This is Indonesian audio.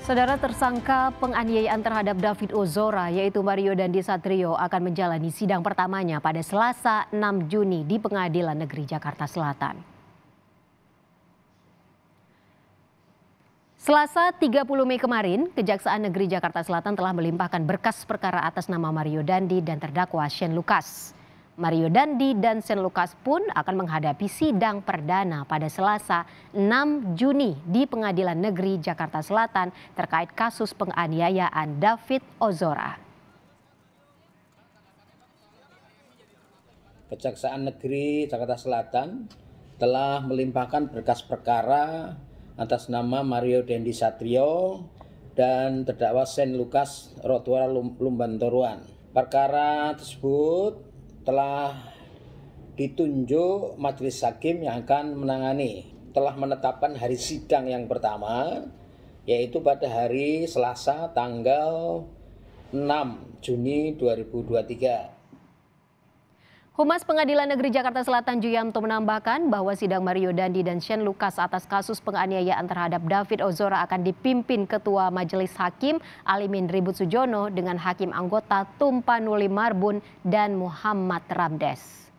Saudara tersangka penganiayaan terhadap David Ozora yaitu Mario Dandi Satrio akan menjalani sidang pertamanya pada Selasa 6 Juni di Pengadilan Negeri Jakarta Selatan. Selasa 30 Mei kemarin, Kejaksaan Negeri Jakarta Selatan telah melimpahkan berkas perkara atas nama Mario Dandi dan terdakwa Shane Lucas. Mario Dandi dan Sen Lukas pun akan menghadapi sidang perdana pada Selasa 6 Juni di Pengadilan Negeri Jakarta Selatan terkait kasus penganiayaan David Ozora. Kejaksaan Negeri Jakarta Selatan telah melimpahkan berkas perkara atas nama Mario Dendi Satrio dan terdakwa Sen Lukas Rotwara Lumbantoruan. Perkara tersebut telah ditunjuk majelis hakim yang akan menangani telah menetapkan hari sidang yang pertama yaitu pada hari Selasa tanggal 6 Juni 2023 Humas Pengadilan Negeri Jakarta Selatan Juyamto menambahkan bahwa sidang Mario Dandi dan Shane Lukas atas kasus penganiayaan terhadap David Ozora akan dipimpin Ketua Majelis Hakim Alimin Ribut Sujono dengan Hakim anggota Tumpanuli Marbun dan Muhammad Ramdes.